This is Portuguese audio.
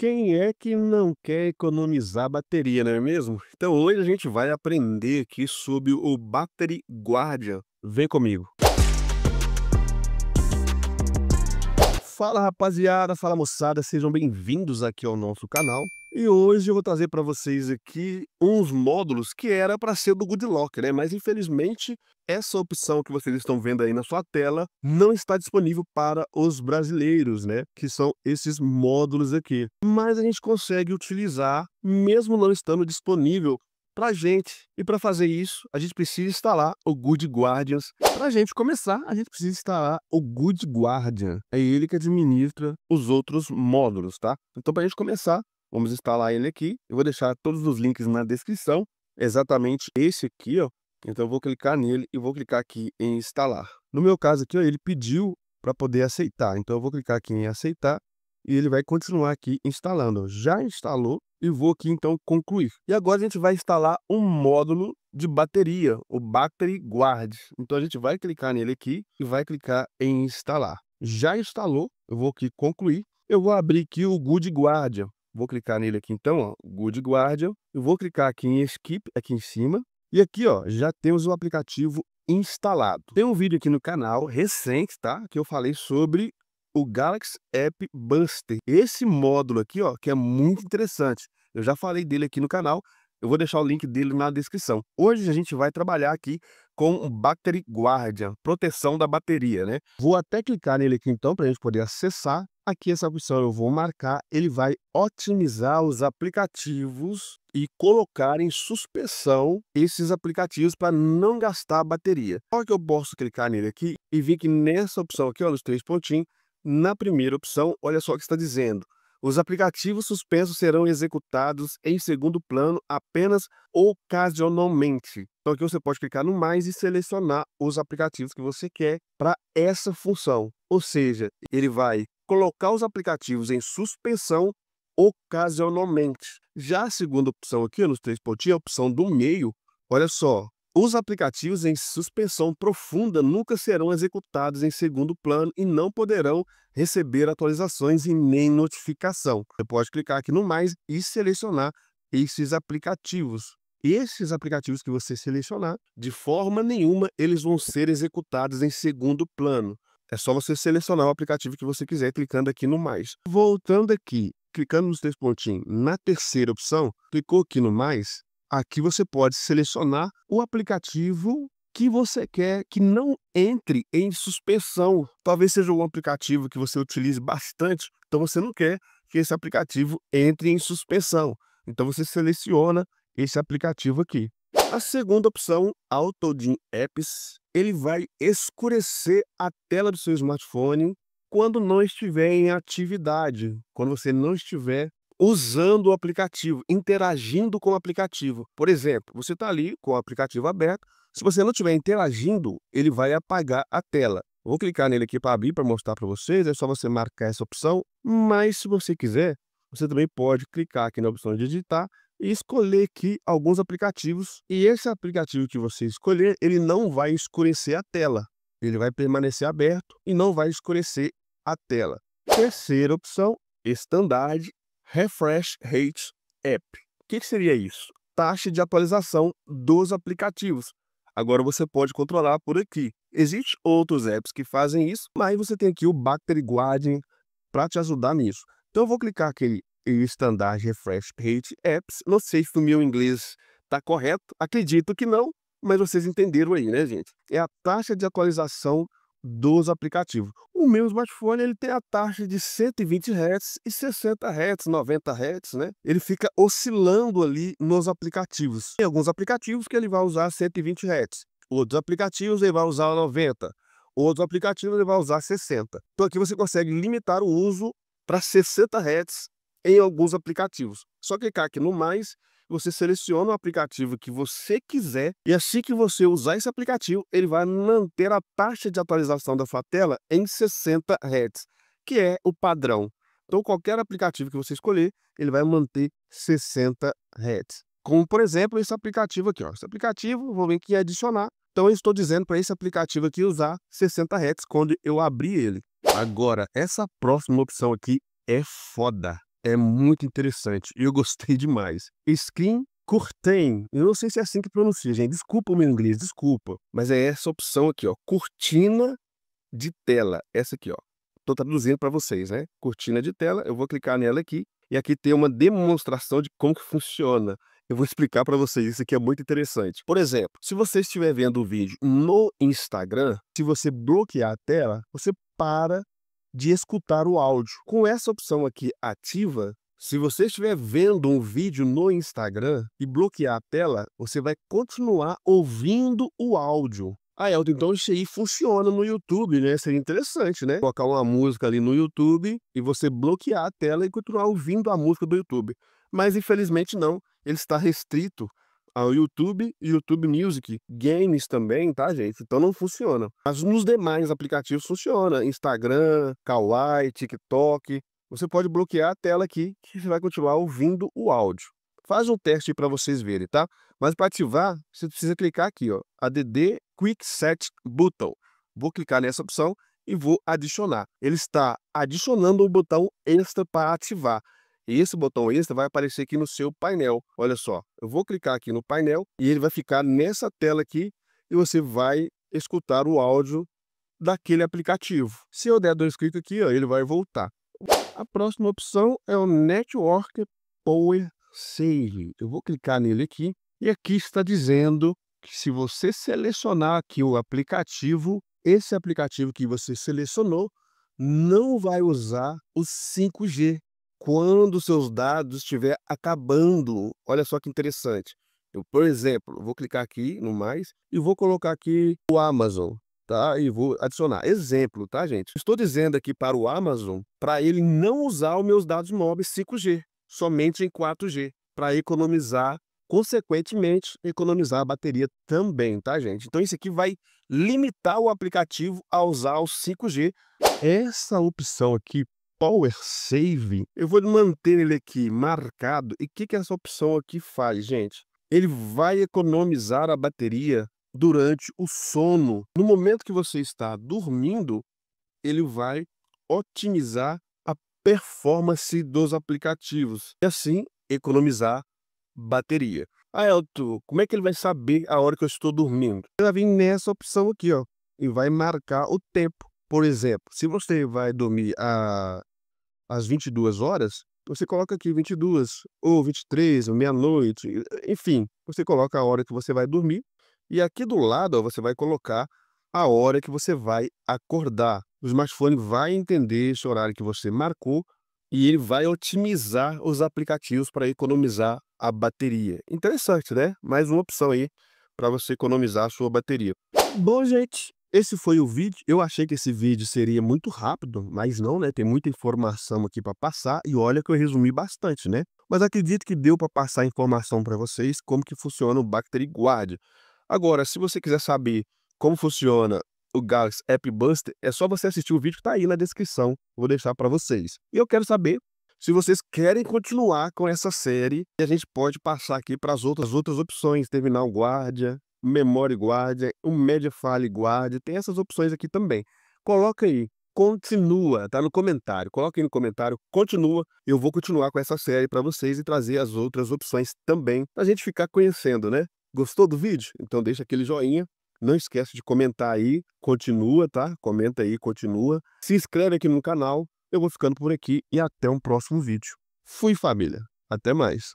Quem é que não quer economizar bateria, não é mesmo? Então hoje a gente vai aprender aqui sobre o Battery Guardian. Vem comigo. Fala rapaziada, fala moçada, sejam bem-vindos aqui ao nosso canal. E hoje eu vou trazer para vocês aqui uns módulos que era para ser do Goodlock, né? Mas infelizmente essa opção que vocês estão vendo aí na sua tela não está disponível para os brasileiros, né? Que são esses módulos aqui. Mas a gente consegue utilizar mesmo não estando disponível para a gente. E para fazer isso, a gente precisa instalar o Good Guardians. Para a gente começar, a gente precisa instalar o Good Guardian. É ele que administra os outros módulos, tá? Então, para a gente começar, Vamos instalar ele aqui. Eu vou deixar todos os links na descrição. Exatamente esse aqui, ó. Então eu vou clicar nele e vou clicar aqui em instalar. No meu caso aqui, ó, ele pediu para poder aceitar. Então eu vou clicar aqui em aceitar e ele vai continuar aqui instalando. Já instalou e vou aqui então concluir. E agora a gente vai instalar um módulo de bateria, o Battery Guard. Então a gente vai clicar nele aqui e vai clicar em instalar. Já instalou, eu vou aqui concluir. Eu vou abrir aqui o Good Guardian. Vou clicar nele aqui então, ó, Good Guardian. Eu vou clicar aqui em Skip, aqui em cima. E aqui, ó, já temos o aplicativo instalado. Tem um vídeo aqui no canal, recente, tá? Que eu falei sobre o Galaxy App Buster. Esse módulo aqui, ó, que é muito interessante. Eu já falei dele aqui no canal, eu vou deixar o link dele na descrição. Hoje a gente vai trabalhar aqui com o Battery Guardian, proteção da bateria, né? Vou até clicar nele aqui então para a gente poder acessar. Aqui essa opção eu vou marcar, ele vai otimizar os aplicativos e colocar em suspensão esses aplicativos para não gastar bateria. Só que eu posso clicar nele aqui e vir que nessa opção aqui, olha os três pontinhos, na primeira opção, olha só o que está dizendo. Os aplicativos suspensos serão executados em segundo plano apenas ocasionalmente. Então aqui você pode clicar no mais e selecionar os aplicativos que você quer para essa função. Ou seja, ele vai colocar os aplicativos em suspensão ocasionalmente. Já a segunda opção aqui, nos três pontinhos, é a opção do meio, olha só, os aplicativos em suspensão profunda nunca serão executados em segundo plano e não poderão receber atualizações e nem notificação. Você pode clicar aqui no mais e selecionar esses aplicativos. Esses aplicativos que você selecionar, de forma nenhuma eles vão ser executados em segundo plano. É só você selecionar o aplicativo que você quiser, clicando aqui no mais. Voltando aqui, clicando nos três pontinhos, na terceira opção, clicou aqui no mais, aqui você pode selecionar o aplicativo que você quer que não entre em suspensão. Talvez seja um aplicativo que você utilize bastante, então você não quer que esse aplicativo entre em suspensão. Então você seleciona esse aplicativo aqui. A segunda opção, AutoDIN Apps, ele vai escurecer a tela do seu smartphone quando não estiver em atividade, quando você não estiver usando o aplicativo, interagindo com o aplicativo. Por exemplo, você está ali com o aplicativo aberto, se você não estiver interagindo, ele vai apagar a tela. Vou clicar nele aqui para abrir, para mostrar para vocês, é só você marcar essa opção, mas se você quiser, você também pode clicar aqui na opção de editar e escolher aqui alguns aplicativos. E esse aplicativo que você escolher, ele não vai escurecer a tela. Ele vai permanecer aberto e não vai escurecer a tela. Terceira opção, Standard Refresh Rate App. O que, seria isso? Taxa de atualização dos aplicativos. Agora você pode controlar por aqui. Existem outros apps que fazem isso, mas você tem aqui o Battery Guardian para te ajudar nisso. Então eu vou clicar aqui e standard refresh rate apps. Não sei se o meu inglês está correto, acredito que não, mas vocês entenderam aí, né, gente? É a taxa de atualização dos aplicativos. O meu smartphone ele tem a taxa de 120 Hz e 60 Hz, 90 Hz, né? Ele fica oscilando ali nos aplicativos. Tem alguns aplicativos que ele vai usar 120 Hz, outros aplicativos ele vai usar 90, outros aplicativos ele vai usar 60. Então aqui você consegue limitar o uso para 60 Hz em alguns aplicativos. Só clicar aqui no mais, você seleciona o aplicativo que você quiser e assim que você usar esse aplicativo, ele vai manter a taxa de atualização da sua tela em 60 Hz, que é o padrão. Então, qualquer aplicativo que você escolher, ele vai manter 60 Hz. Como, por exemplo, esse aplicativo aqui. Ó. Esse aplicativo, vou vir aqui em adicionar. Então, eu estou dizendo para esse aplicativo aqui usar 60 Hz quando eu abrir ele. Agora, essa próxima opção aqui é foda é muito interessante. Eu gostei demais. Skin, Curtain. Eu não sei se é assim que pronuncia, gente. Desculpa o meu inglês, desculpa. Mas é essa opção aqui, ó. Cortina de tela. Essa aqui, ó. Estou traduzindo para vocês, né? Cortina de tela. Eu vou clicar nela aqui. E aqui tem uma demonstração de como que funciona. Eu vou explicar para vocês, isso aqui é muito interessante. Por exemplo, se você estiver vendo o vídeo no Instagram, se você bloquear a tela, você para de escutar o áudio. Com essa opção aqui ativa, se você estiver vendo um vídeo no Instagram e bloquear a tela, você vai continuar ouvindo o áudio. Ah, Elton, então isso aí funciona no YouTube, né? Seria interessante, né? Colocar uma música ali no YouTube e você bloquear a tela e continuar ouvindo a música do YouTube. Mas, infelizmente, não. Ele está restrito ao YouTube, YouTube Music, games também, tá, gente? Então não funciona. Mas nos demais aplicativos funciona. Instagram, Kawaii, TikTok. Você pode bloquear a tela aqui que você vai continuar ouvindo o áudio. Faz um teste para vocês verem, tá? Mas para ativar, você precisa clicar aqui, ó, ADD Quick Set Button. Vou clicar nessa opção e vou adicionar. Ele está adicionando o botão extra para ativar. E esse botão extra vai aparecer aqui no seu painel. Olha só, eu vou clicar aqui no painel e ele vai ficar nessa tela aqui e você vai escutar o áudio daquele aplicativo. Se eu der dois cliques aqui, ó, ele vai voltar. A próxima opção é o Network Power Save. Eu vou clicar nele aqui e aqui está dizendo que se você selecionar aqui o aplicativo, esse aplicativo que você selecionou não vai usar o 5G quando seus dados estiver acabando. Olha só que interessante. Eu, por exemplo, vou clicar aqui no mais e vou colocar aqui o Amazon, tá? E vou adicionar. Exemplo, tá, gente? Estou dizendo aqui para o Amazon para ele não usar os meus dados móveis 5G, somente em 4G, para economizar, consequentemente, economizar a bateria também, tá, gente? Então, isso aqui vai limitar o aplicativo a usar o 5G. Essa opção aqui Power Save, eu vou manter ele aqui marcado. E o que, que essa opção aqui faz, gente? Ele vai economizar a bateria durante o sono. No momento que você está dormindo, ele vai otimizar a performance dos aplicativos e assim economizar bateria. Ah, Elton, como é que ele vai saber a hora que eu estou dormindo? Ele vai vir nessa opção aqui, ó, e vai marcar o tempo. Por exemplo, se você vai dormir a às 22 horas, você coloca aqui 22, ou 23, ou meia-noite, enfim, você coloca a hora que você vai dormir e aqui do lado ó, você vai colocar a hora que você vai acordar. O smartphone vai entender esse horário que você marcou e ele vai otimizar os aplicativos para economizar a bateria. Interessante, né? Mais uma opção aí para você economizar a sua bateria. Bom, gente, esse foi o vídeo. Eu achei que esse vídeo seria muito rápido, mas não, né? Tem muita informação aqui para passar e olha que eu resumi bastante, né? Mas acredito que deu para passar informação para vocês como que funciona o Bactery Guard. Agora, se você quiser saber como funciona o Galaxy App Buster, é só você assistir o vídeo que está aí na descrição. Vou deixar para vocês. E eu quero saber se vocês querem continuar com essa série, a gente pode passar aqui para as outras, outras opções, terminal Guardia. Memory Guard, o Media File Guard, tem essas opções aqui também. Coloca aí, continua, tá no comentário. Coloca aí no comentário, continua. Eu vou continuar com essa série para vocês e trazer as outras opções também, pra gente ficar conhecendo, né? Gostou do vídeo? Então deixa aquele joinha. Não esquece de comentar aí, continua, tá? Comenta aí, continua. Se inscreve aqui no canal. Eu vou ficando por aqui e até um próximo vídeo. Fui família, até mais.